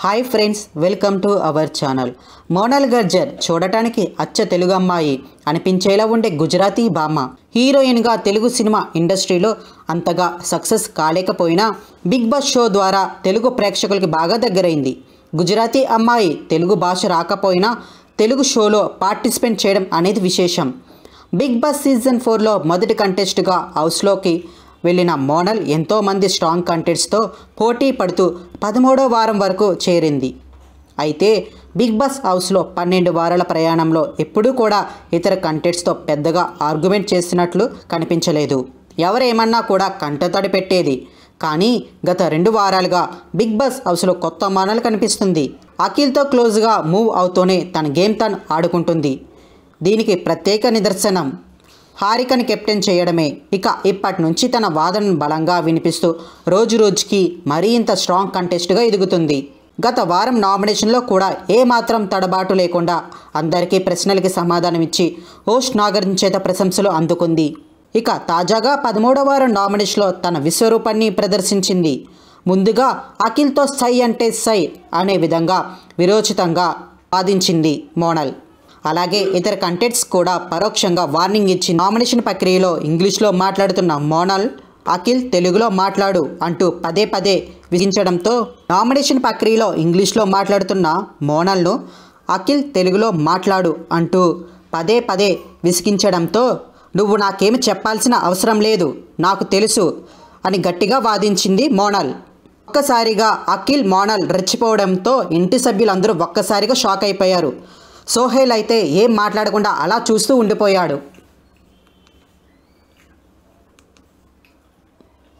hi friends welcome to our channel Monal Gajjar చూడటానికి అచ్చ తెలుగు అమ్మాయి అనిపించేలా ఉండే గుజరాతీ బామ్మ హీరోయిన్గా తెలుగు సినిమా ఇండస్ట్రీలో అంతగా సక్సెస్ కాలేకపోయినా బిగ్ బాస్ షో ద్వారా తెలుగు ప్రేక్షకులకి బాగా దగ్గరైంది గుజరాతీ అమ్మాయి తెలుగు భాష రాకపోయినా తెలుగు షోలో పార్టిసిపేట్ చేయడం అనేది విశేషం బిగ్ బాస్ సీజన్ ఫోర్లో మొదటి కంటెస్ట్గా హౌస్లోకి వెళ్ళిన మోడల్ ఎంతోమంది స్ట్రాంగ్ కంటెంట్స్తో పోటీ పడుతూ పదమూడో వారం వరకు చేరింది అయితే బిగ్ బాస్ హౌస్లో పన్నెండు వారాల ప్రయాణంలో ఎప్పుడూ కూడా ఇతర కంటెంట్స్తో పెద్దగా ఆర్గ్యుమెంట్ చేసినట్లు కనిపించలేదు ఎవరేమన్నా కూడా కంటతడి పెట్టేది కానీ గత రెండు వారాలుగా బిగ్ బాస్ హౌస్లో కొత్త మానలు కనిపిస్తుంది అఖిల్తో క్లోజ్గా మూవ్ అవుతూనే తన గేమ్ తను ఆడుకుంటుంది దీనికి ప్రత్యేక నిదర్శనం హారికను కెప్టెన్ చేయడమే ఇక ఇప్పటి నుంచి తన వాదనను బలంగా వినిపిస్తూ రోజు రోజుకి మరీ ఇంత స్ట్రాంగ్ కంటెస్ట్గా ఎదుగుతుంది గత వారం నామినేషన్లో కూడా ఏమాత్రం తడబాటు లేకుండా అందరికీ ప్రశ్నలకి సమాధానం ఇచ్చి హోస్ట్ నాగార్జున చేత ప్రశంసలు అందుకుంది ఇక తాజాగా పదమూడవ వారం నామినేషన్లో తన విశ్వరూపాన్ని ప్రదర్శించింది ముందుగా అఖిల్తో సై అంటే సై అనే విధంగా విరోచితంగా వాదించింది మోనల్ అలాగే ఇతర కంటెంట్స్ కూడా పరోక్షంగా వార్నింగ్ ఇచ్చి నామినేషన్ ప్రక్రియలో ఇంగ్లీష్లో మాట్లాడుతున్న మోనల్ అఖిల్ తెలుగులో మాట్లాడు అంటూ పదే పదే విధించడంతో నామినేషన్ ప్రక్రియలో ఇంగ్లీష్లో మాట్లాడుతున్న మోనల్ను అఖిల్ తెలుగులో మాట్లాడు అంటూ పదే పదే విసిగించడంతో నువ్వు నాకేమి చెప్పాల్సిన అవసరం లేదు నాకు తెలుసు అని గట్టిగా వాదించింది మోనల్ ఒక్కసారిగా అఖిల్ మోనల్ రెచ్చిపోవడంతో ఇంటి సభ్యులందరూ ఒక్కసారిగా షాక్ అయిపోయారు సోహేల్ అయితే ఏం మాట్లాడకుండా అలా చూస్తూ ఉండిపోయాడు